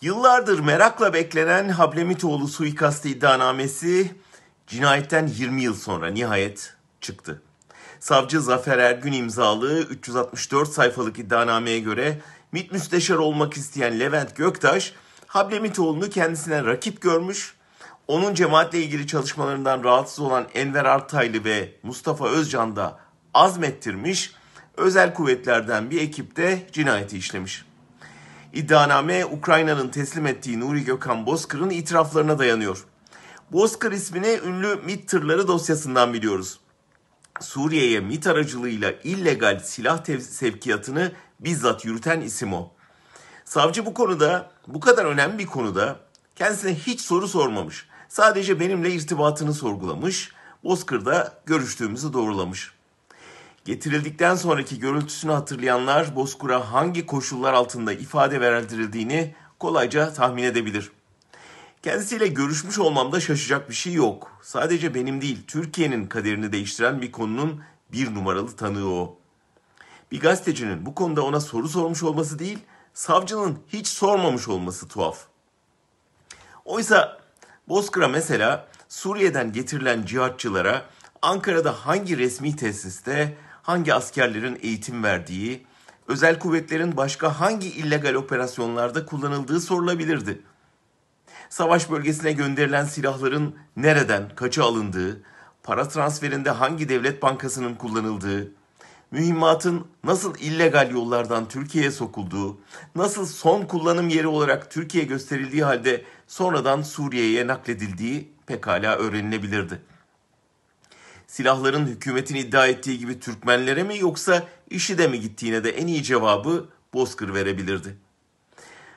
Yıllardır merakla beklenen Hablemitoğlu suikastı iddianamesi cinayetten 20 yıl sonra nihayet çıktı. Savcı Zafer Ergün imzalı 364 sayfalık iddianameye göre MİT müsteşar olmak isteyen Levent Göktaş, Hablemitoğlu'nu kendisine rakip görmüş, onun cemaatle ilgili çalışmalarından rahatsız olan Enver Artaylı ve Mustafa Özcan da azmettirmiş, özel kuvvetlerden bir ekipte cinayeti işlemiş. İddianame Ukrayna'nın teslim ettiği Nuri Gökhan Bozkır'ın itiraflarına dayanıyor. Bozkır ismini ünlü MİT tırları dosyasından biliyoruz. Suriye'ye mit aracılığıyla illegal silah sevkiyatını bizzat yürüten isim o. Savcı bu konuda, bu kadar önemli bir konuda kendisine hiç soru sormamış. Sadece benimle irtibatını sorgulamış, Bozkır'da görüştüğümüzü doğrulamış. Getirildikten sonraki görüntüsünü hatırlayanlar Bozkura hangi koşullar altında ifade verildirildiğini kolayca tahmin edebilir. Kendisiyle görüşmüş olmamda şaşacak bir şey yok. Sadece benim değil, Türkiye'nin kaderini değiştiren bir konunun bir numaralı tanığı o. Bir gazetecinin bu konuda ona soru sormuş olması değil, savcının hiç sormamış olması tuhaf. Oysa Bozkır'a mesela Suriye'den getirilen cihatçılara Ankara'da hangi resmi tesiste hangi askerlerin eğitim verdiği, özel kuvvetlerin başka hangi illegal operasyonlarda kullanıldığı sorulabilirdi. Savaş bölgesine gönderilen silahların nereden, kaça alındığı, para transferinde hangi devlet bankasının kullanıldığı, mühimmatın nasıl illegal yollardan Türkiye'ye sokulduğu, nasıl son kullanım yeri olarak Türkiye gösterildiği halde sonradan Suriye'ye nakledildiği pekala öğrenilebilirdi silahların hükümetin iddia ettiği gibi Türkmenlere mi yoksa işi de mi gittiğine de en iyi cevabı Bozkır verebilirdi.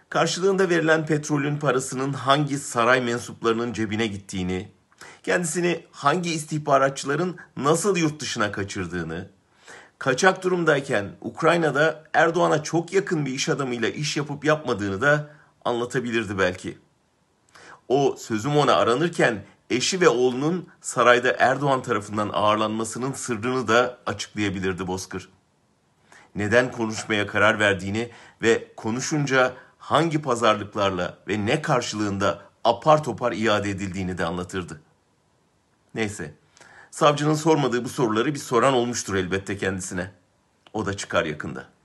Karşılığında verilen petrolün parasının hangi saray mensuplarının cebine gittiğini, kendisini hangi istihbaratçıların nasıl yurt dışına kaçırdığını, kaçak durumdayken Ukrayna'da Erdoğan'a çok yakın bir iş adamıyla iş yapıp yapmadığını da anlatabilirdi belki. O sözüm ona aranırken eşi ve oğlunun sarayda Erdoğan tarafından ağırlanmasının sırrını da açıklayabilirdi Bozkır. Neden konuşmaya karar verdiğini ve konuşunca hangi pazarlıklarla ve ne karşılığında apar topar iade edildiğini de anlatırdı. Neyse, savcının sormadığı bu soruları bir soran olmuştur elbette kendisine. O da çıkar yakında.''